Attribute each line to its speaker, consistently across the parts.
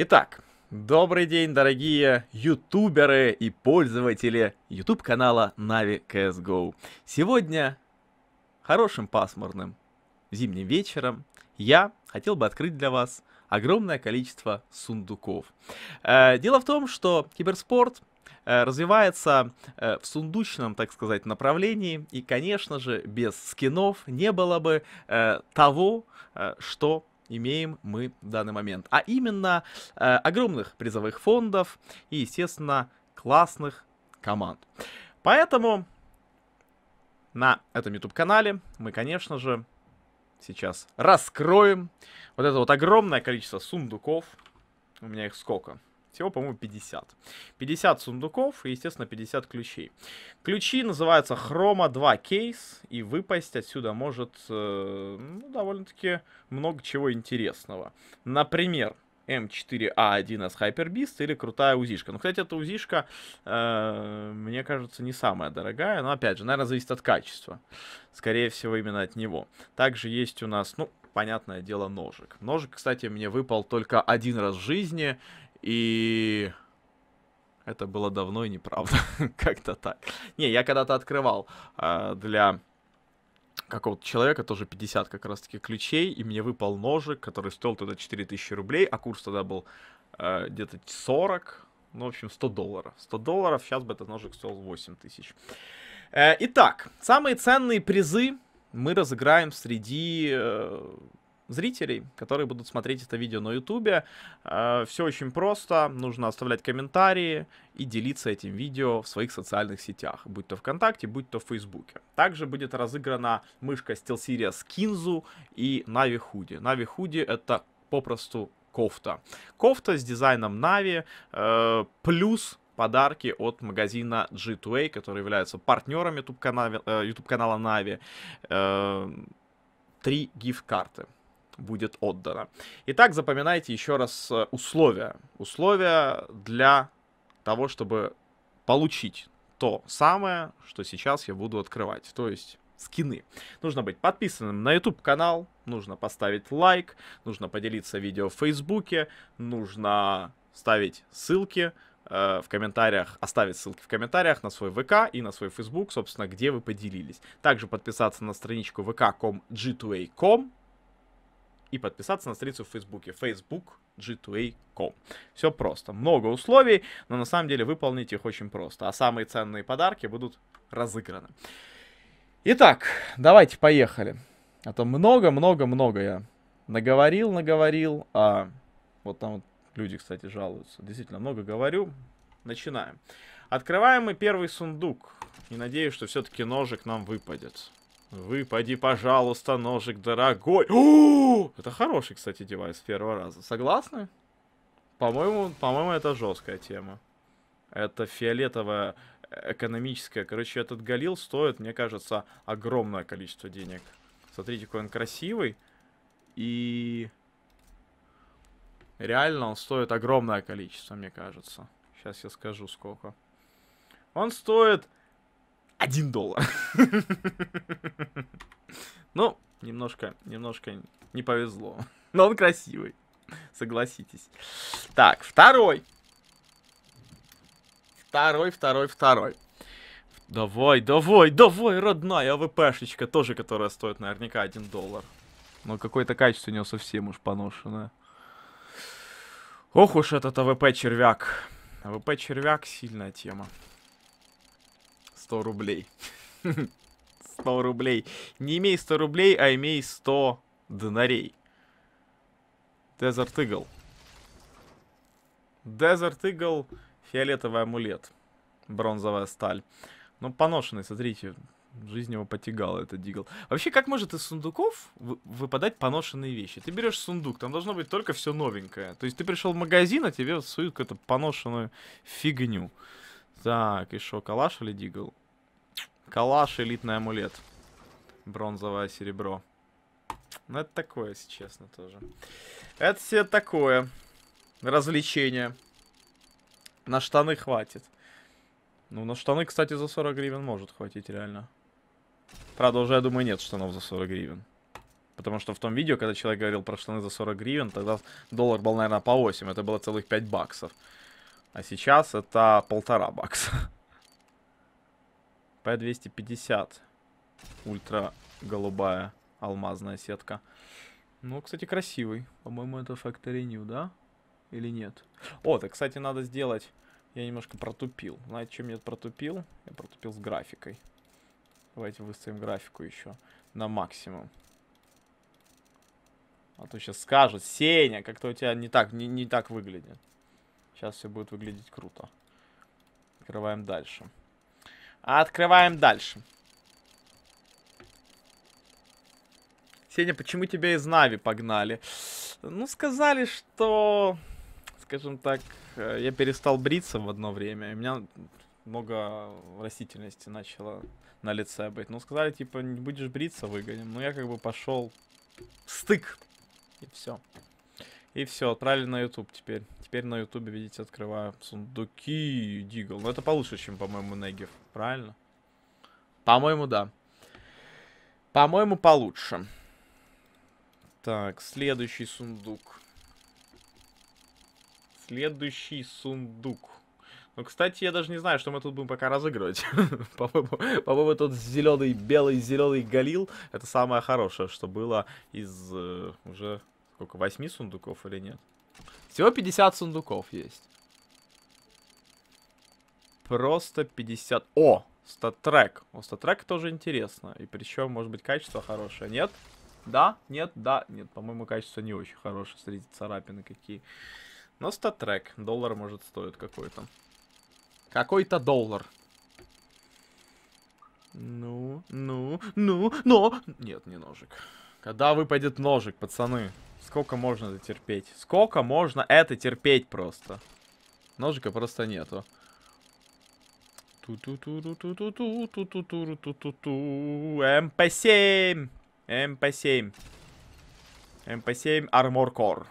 Speaker 1: Итак, добрый день, дорогие ютуберы и пользователи YouTube-канала Navi CSGO. Сегодня хорошим пасмурным зимним вечером я хотел бы открыть для вас огромное количество сундуков. Э, дело в том, что киберспорт э, развивается э, в сундучном, так сказать, направлении. И, конечно же, без скинов не было бы того, что имеем мы в данный момент. А именно э, огромных призовых фондов и, естественно, классных команд. Поэтому на этом YouTube-канале мы, конечно же, сейчас раскроем вот это вот огромное количество сундуков. У меня их сколько? Всего, по-моему, 50. 50 сундуков и, естественно, 50 ключей. Ключи называются Хрома 2 кейс, и выпасть отсюда может э, ну, довольно-таки много чего интересного. Например, М4А1С эм Hyperbeast или крутая УЗИшка. Ну, кстати, эта УЗИшка, э, мне кажется, не самая дорогая, но, опять же, наверное, зависит от качества. Скорее всего, именно от него. Также есть у нас, ну, понятное дело, ножик. Ножик, кстати, мне выпал только один раз в жизни, и это было давно и неправда. Как-то так. Не, я когда-то открывал э, для какого-то человека, тоже 50 как раз-таки ключей, и мне выпал ножик, который стоил тогда 4000 рублей, а курс тогда был э, где-то 40, ну, в общем, 100 долларов. 100 долларов, сейчас бы этот ножик стоил 8 тысяч. Э, итак, самые ценные призы мы разыграем среди э, зрителей, которые будут смотреть это видео на ютубе. Э, Все очень просто, нужно оставлять комментарии и делиться этим видео в своих социальных сетях, будь то ВКонтакте, будь то в Фейсбуке. Также будет разыграна мышка SteelSeries Kinzu и Navi Hoodie. Navi Hoodie это попросту кофта. Кофта с дизайном Нави, э, плюс подарки от магазина G2A, которые являются партнером YouTube-канала, youtube э, Navi. три гифт-карты будет отдано. Итак, запоминайте еще раз э, условия. Условия для того, чтобы получить то самое, что сейчас я буду открывать. То есть скины. Нужно быть подписанным на YouTube канал, нужно поставить лайк, нужно поделиться видео в Фейсбуке, нужно ставить ссылки э, в комментариях, оставить ссылки в комментариях на свой ВК и на свой Фейсбук, собственно, где вы поделились. Также подписаться на страничку vk.com g2a.com, и подписаться на страницу в Фейсбуке. Facebook G2A.com. Все просто. Много условий, но на самом деле выполнить их очень просто. А самые ценные подарки будут разыграны. Итак, давайте поехали. А то много-много-много я наговорил, наговорил. А вот там вот люди, кстати, жалуются. Действительно много говорю. Начинаем. Открываем мы первый сундук. И надеюсь, что все-таки ножик нам выпадет. Выпади, пожалуйста, ножик дорогой. О! Это хороший, кстати, девайс первого раза. Согласны? По-моему, по-моему, это жесткая тема. Это фиолетовая экономическая. Короче, этот галил стоит, мне кажется, огромное количество денег. Смотрите, какой он красивый. И... Реально он стоит огромное количество, мне кажется. Сейчас я скажу, сколько. Он стоит 1 доллар. Ну, немножко, немножко не повезло. Но он красивый, согласитесь. Так, второй. Второй, второй, второй. Давай, давай, давай, родная АВПшечка, тоже которая стоит наверняка 1 доллар. Но какое-то качество у него совсем уж поношенное. Ох уж этот АВП-червяк. АВП-червяк сильная тема. 100 рублей. 100 рублей. Не имей 100 рублей, а имей 100 донарей. Desert Eagle. Desert Eagle, фиолетовый амулет. Бронзовая сталь. Ну, поношенный, смотрите. Жизнь его потягала, этот дигл. Вообще, как может из сундуков выпадать поношенные вещи? Ты берешь сундук, там должно быть только все новенькое. То есть ты пришел в магазин, а тебе суют какую-то поношенную фигню. Так, и что, калаш или дигл? Калаш, элитный амулет. Бронзовое серебро. Ну, это такое, если честно, тоже. Это все такое. Развлечение. На штаны хватит. Ну, на штаны, кстати, за 40 гривен может хватить, реально. Правда, уже, я думаю, нет штанов за 40 гривен. Потому что в том видео, когда человек говорил про штаны за 40 гривен, тогда доллар был, наверное, по 8. Это было целых 5 баксов. А сейчас это полтора бакса. P250. Ультра голубая алмазная сетка. Ну, кстати, красивый. По-моему, это Factory New, да? Или нет? О, так, кстати, надо сделать... Я немножко протупил. Знаете, чем я протупил? Я протупил с графикой. Давайте выставим графику еще на максимум. А то сейчас скажут, Сеня, как-то у тебя не так, не, не так выглядит. Сейчас все будет выглядеть круто. Открываем дальше. А открываем дальше. Сеня, почему тебя из Нави погнали? Ну, сказали, что... Скажем так, э, я перестал бриться в одно время. У меня много растительности начало на лице быть. Ну, сказали, типа, не будешь бриться, выгоним. Ну, я как бы пошел стык. И все. И все, отправили на YouTube теперь. Теперь на YouTube, видите, открываю сундуки Дигл. Но ну, это получше, чем, по-моему, Негев, правильно? По-моему, да. По-моему, получше. Так, следующий сундук. Следующий сундук. Ну, кстати, я даже не знаю, что мы тут будем пока разыгрывать. По-моему, тот зеленый, белый, зеленый галил. Это самое хорошее, что было из э, уже Сколько, 8 сундуков или нет? Всего 50 сундуков есть. Просто 50... О! Статрек. О, статрек тоже интересно. И причем, может быть, качество хорошее. Нет? Да? Нет? Да? Нет, по-моему, качество не очень хорошее. Среди царапины какие. Но статрек. Доллар, может, стоит какой-то. Какой-то доллар. Ну, ну, ну, но... Нет, не ножик. Когда выпадет ножик, пацаны? Сколько можно это терпеть? Сколько можно это терпеть просто? Ножика просто нету. ту ту ту ту ту ту ту ту ту ту ту ту ту МП-7! МП-7. МП-7 Армор Кор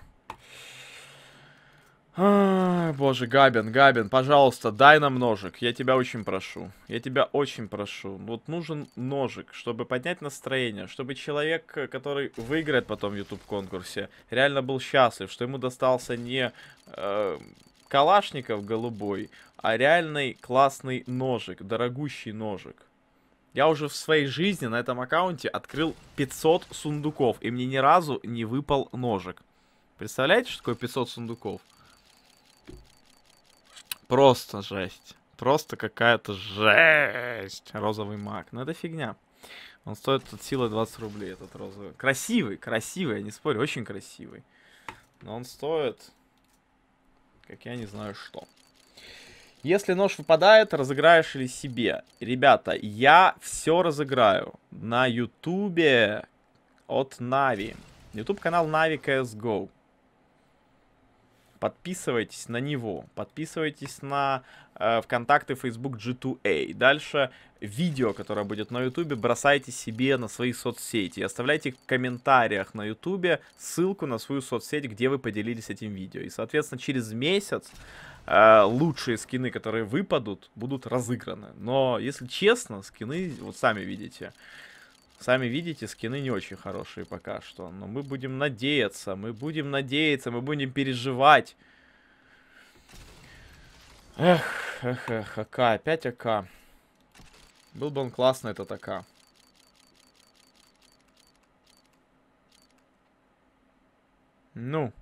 Speaker 1: боже, Габин, Габин, пожалуйста, дай нам ножик. Я тебя очень прошу. Я тебя очень прошу. Вот нужен ножик, чтобы поднять настроение, чтобы человек, который выиграет потом в YouTube-конкурсе, реально был счастлив, что ему достался не э, Калашников голубой, а реальный классный ножик, дорогущий ножик. Я уже в своей жизни на этом аккаунте открыл 500 сундуков, и мне ни разу не выпал ножик. Представляете, что такое 500 сундуков? Просто жесть. Просто какая-то жесть. Розовый маг. Ну это фигня. Он стоит от силы 20 рублей, этот розовый. Красивый, красивый, я не спорю, очень красивый. Но он стоит, как я не знаю что. Если нож выпадает, разыграешь ли себе? Ребята, я все разыграю на ютубе от Нави. Ютуб канал Нави CSGO подписывайтесь на него, подписывайтесь на э, ВКонтакте, Facebook G2A. Дальше видео, которое будет на Ютубе, бросайте себе на свои соцсети. Оставляйте в комментариях на Ютубе ссылку на свою соцсеть, где вы поделились этим видео. И, соответственно, через месяц э, лучшие скины, которые выпадут, будут разыграны. Но, если честно, скины, вот сами видите, Сами видите, скины не очень хорошие пока что. Но мы будем надеяться, мы будем надеяться, мы будем переживать. Эх, эх, эх, АК, опять АК. Был бы он классный, этот АК. Ну.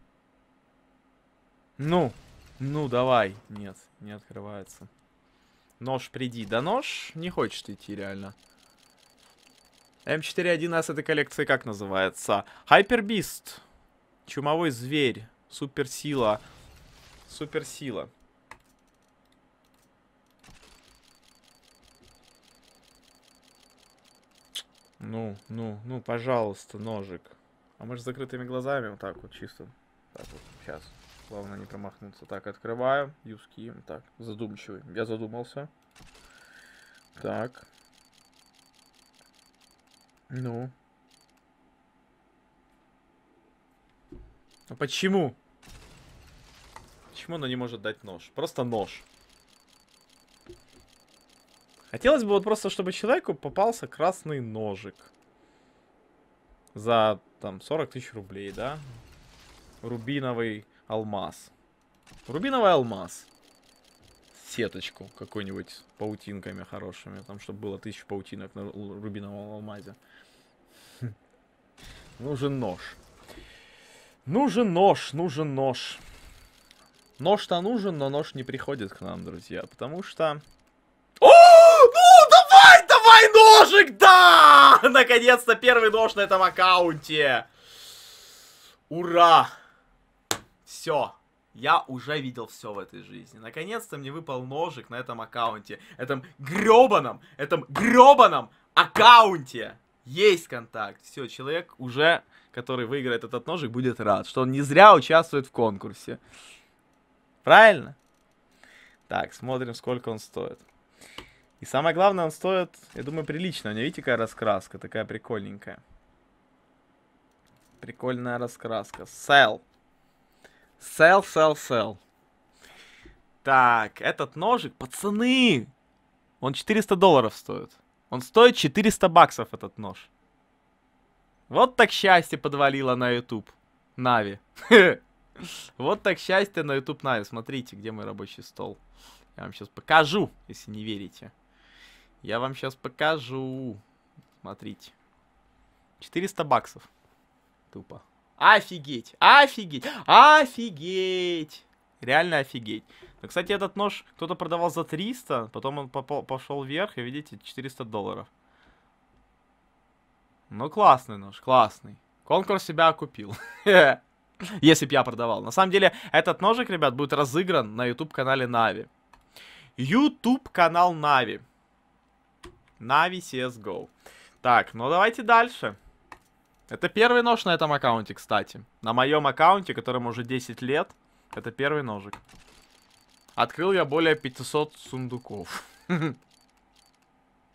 Speaker 1: Ну. Ну, давай. Нет, не открывается. Нож, приди. Да нож не хочет идти, реально. Реально. М4-1С этой коллекции как называется? Хайпербист. Чумовой зверь. Суперсила. Суперсила. Ну, ну, ну, пожалуйста, ножик. А мы же с закрытыми глазами, вот так вот, чисто. Так вот, сейчас. Главное не промахнуться. Так, открываю. Юски. Так, задумчивый. Я задумался. Так. Ну. А почему? Почему она не может дать нож? Просто нож. Хотелось бы вот просто, чтобы человеку попался красный ножик. За, там, 40 тысяч рублей, да? Рубиновый алмаз. Рубиновый алмаз сеточку какой нибудь с паутинками хорошими, там, чтобы было тысячу паутинок на рубиновом алмазе. Нужен нож. Нужен нож, нужен нож. Нож-то нужен, но нож не приходит к нам, друзья, потому что... О, ну давай, давай ножик, да! Наконец-то первый нож на этом аккаунте. Ура! Все. Я уже видел все в этой жизни. Наконец-то мне выпал ножик на этом аккаунте. Этом гребаном, этом гребаном аккаунте. Есть контакт. Все, человек уже, который выиграет этот ножик, будет рад, что он не зря участвует в конкурсе. Правильно? Так, смотрим, сколько он стоит. И самое главное, он стоит, я думаю, прилично. У него, видите, какая раскраска, такая прикольненькая. Прикольная раскраска. Sell. Сел, сел, сел. Так, этот ножик, пацаны, он 400 долларов стоит. Он стоит 400 баксов, этот нож. Вот так счастье подвалило на YouTube. Нави. Вот так счастье на YouTube Нави. Смотрите, где мой рабочий стол. Я вам сейчас покажу, если не верите. Я вам сейчас покажу. Смотрите. 400 баксов. Тупо. Офигеть, офигеть, офигеть. Реально офигеть. Но, ну, кстати, этот нож кто-то продавал за 300, потом он пошел вверх, и видите, 400 долларов. Ну, классный нож, классный. Конкурс себя купил, Если б я продавал. На самом деле, этот ножик, ребят, будет разыгран на YouTube-канале Нави. YouTube-канал Нави. Нави CSGO. Так, ну давайте дальше. Это первый нож на этом аккаунте, кстати. На моем аккаунте, которому уже 10 лет, это первый ножик. Открыл я более 500 сундуков.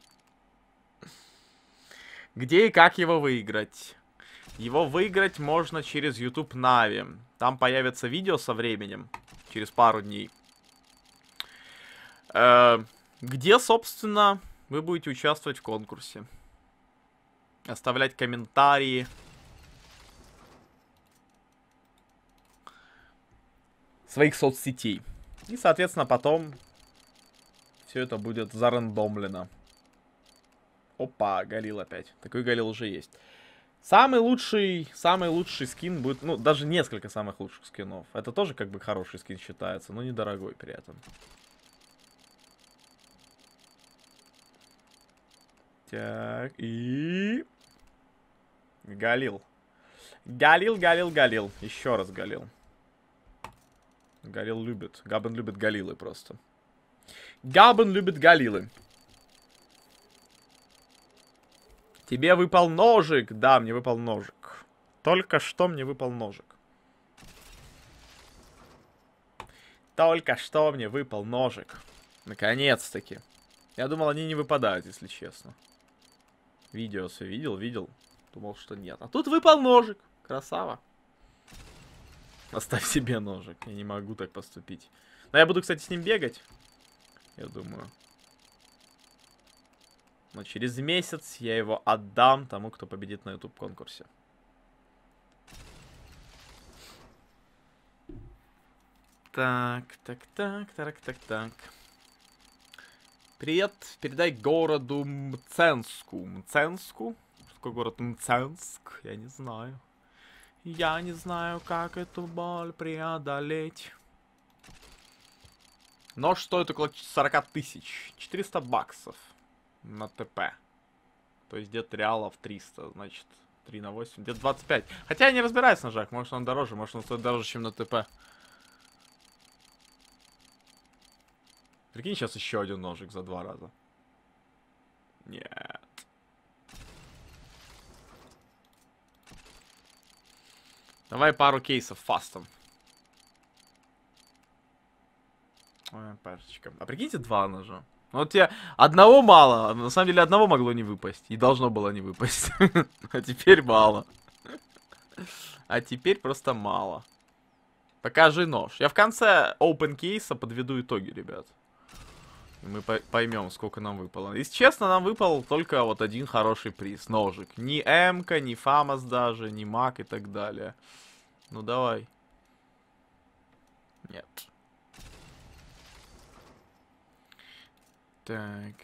Speaker 1: Где и как его выиграть? Его выиграть можно через YouTube Navi. Там появится видео со временем, через пару дней. Э, где, собственно, вы будете участвовать в конкурсе оставлять комментарии. своих соцсетей. И, соответственно, потом все это будет зарандомлено. Опа, Галил опять. Такой Галил уже есть. Самый лучший, самый лучший скин будет, ну, даже несколько самых лучших скинов. Это тоже как бы хороший скин считается, но недорогой при этом. Так, и... Галил. Галил, галил, галил. Еще раз галил. Галил любит. Габен любит галилы просто. Габен любит галилы. Тебе выпал ножик. Да, мне выпал ножик. Только что мне выпал ножик. Только что мне выпал ножик. Наконец-таки. Я думал, они не выпадают, если честно. Видео все видел, видел. Думал, что нет. А тут выпал ножик. Красава. Оставь себе ножик. Я не могу так поступить. Но я буду, кстати, с ним бегать. Я думаю. Но через месяц я его отдам тому, кто победит на YouTube конкурсе. Так, так, так, так, так, так. Привет, передай городу Мценску. Мценску? какой город? Мценск? Я не знаю. Я не знаю, как эту боль преодолеть. Нож стоит около 40 тысяч. 400 баксов на ТП. То есть где-то реалов 300, значит, 3 на 8, где-то 25. Хотя я не разбираюсь в ножах, может он дороже, может он стоит дороже, чем на ТП. Прикинь, сейчас еще один ножик за два раза. Нет. Давай пару кейсов фастом. Ой, парочка. А прикиньте, два ножа. Ну, вот я одного мало. На самом деле, одного могло не выпасть. И должно было не выпасть. А теперь мало. А теперь просто мало. Покажи нож. Я в конце open кейса подведу итоги, ребят. Мы по поймем, сколько нам выпало. Если честно, нам выпал только вот один хороший приз. Ножик. Ни Эмка, ни Фамас даже, ни Мак и так далее. Ну давай. Нет. Так.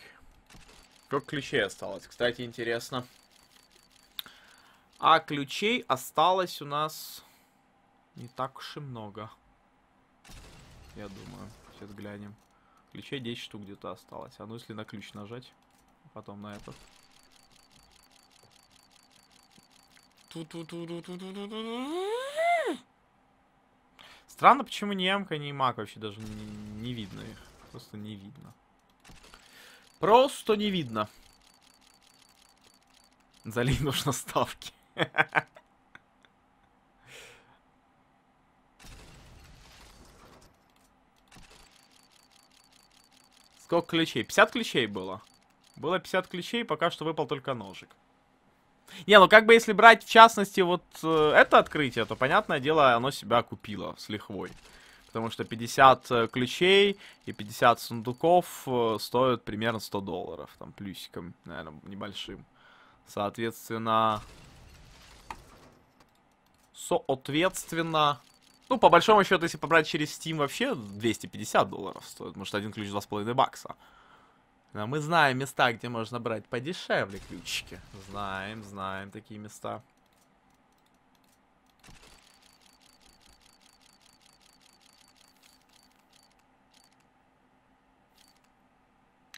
Speaker 1: Как ключей осталось? Кстати, интересно. А ключей осталось у нас не так уж и много. Я думаю. Сейчас глянем ключей 10 штук где-то осталось. А ну если на ключ нажать, потом на этот. Странно, почему ни Эмка, ни Мак вообще даже не, не видно их. Просто не видно. Просто не видно. Залить нужно ставки. Сколько ключей? 50 ключей было. Было 50 ключей, пока что выпал только ножик. Не, ну как бы если брать в частности вот э, это открытие, то, понятное дело, оно себя купило с лихвой. Потому что 50 э, ключей и 50 сундуков э, стоят примерно 100 долларов. Там плюсиком, наверное, небольшим. Соответственно... Соответственно... Ну, по большому счету, если побрать через Steam, вообще 250 долларов стоит, потому один ключ 2,5 бакса. Но мы знаем места, где можно брать подешевле ключики. Знаем, знаем такие места.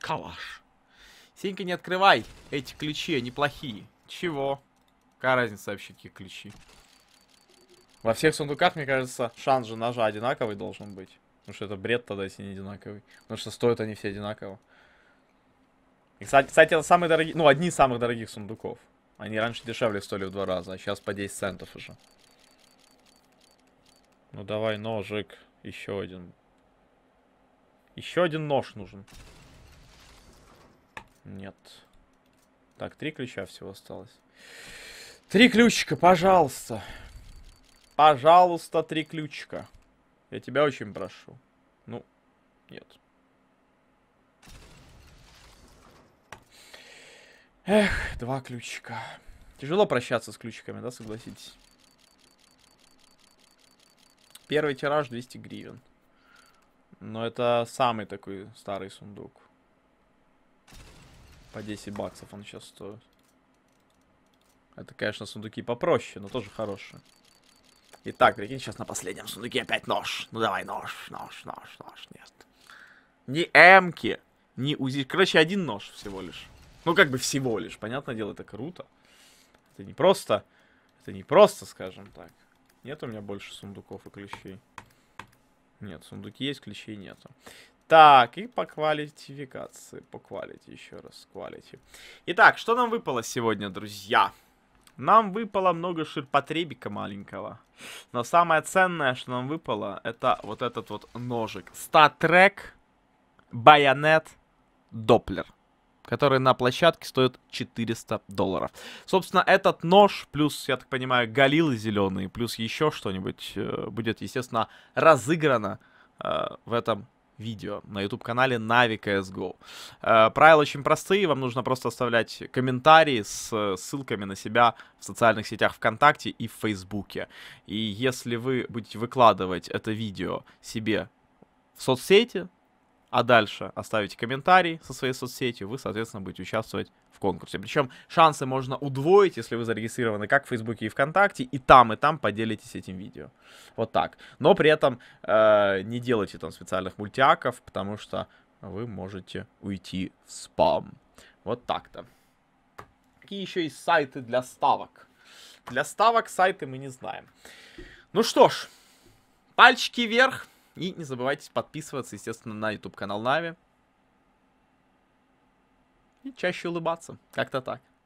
Speaker 1: Калаш. Синька, не открывай эти ключи, они плохие. Чего? Какая разница вообще, какие ключи? Во всех сундуках, мне кажется, шанс же ножа одинаковый должен быть. Потому что это бред тогда, если не одинаковый. Потому что стоят они все одинаково. И, кстати, кстати, это самые дорогие, ну, одни из самых дорогих сундуков. Они раньше дешевле стоили в два раза, а сейчас по 10 центов уже. Ну давай ножик, еще один. Еще один нож нужен. Нет. Так, три ключа всего осталось. Три ключика, пожалуйста. Пожалуйста, три ключика. Я тебя очень прошу. Ну, нет. Эх, два ключика. Тяжело прощаться с ключиками, да, согласитесь? Первый тираж 200 гривен. Но это самый такой старый сундук. По 10 баксов он сейчас стоит. Это, конечно, сундуки попроще, но тоже хорошие. Итак, прикинь, сейчас на последнем сундуке опять нож. Ну давай, нож, нож, нож, нож. Нет. Ни эмки, ни узи. Короче, один нож всего лишь. Ну, как бы всего лишь. Понятное дело, это круто. Это не просто... Это не просто, скажем так. Нет у меня больше сундуков и ключей. Нет, сундуки есть, ключей нету. Так, и по квалификации, по квалити еще раз, квалити. Итак, что нам выпало сегодня, друзья? Нам выпало много ширпотребика маленького. Но самое ценное, что нам выпало, это вот этот вот ножик. Статрек, байонет, доплер. Который на площадке стоит 400 долларов. Собственно, этот нож, плюс, я так понимаю, галилы зеленые, плюс еще что-нибудь, э, будет, естественно, разыграно э, в этом видео на YouTube-канале Navi CSGO. Э, правила очень простые, вам нужно просто оставлять комментарии с э, ссылками на себя в социальных сетях ВКонтакте и в Фейсбуке. И если вы будете выкладывать это видео себе в соцсети, а дальше оставите комментарий со своей соцсетью, вы, соответственно, будете участвовать в конкурсе. Причем шансы можно удвоить, если вы зарегистрированы как в Фейсбуке и ВКонтакте, и там, и там поделитесь этим видео. Вот так. Но при этом э, не делайте там специальных мультиаков, потому что вы можете уйти в спам. Вот так-то. Какие еще есть сайты для ставок? Для ставок сайты мы не знаем. Ну что ж, пальчики вверх. И не забывайте подписываться, естественно, на YouTube канал Нави. И чаще улыбаться. Как-то так.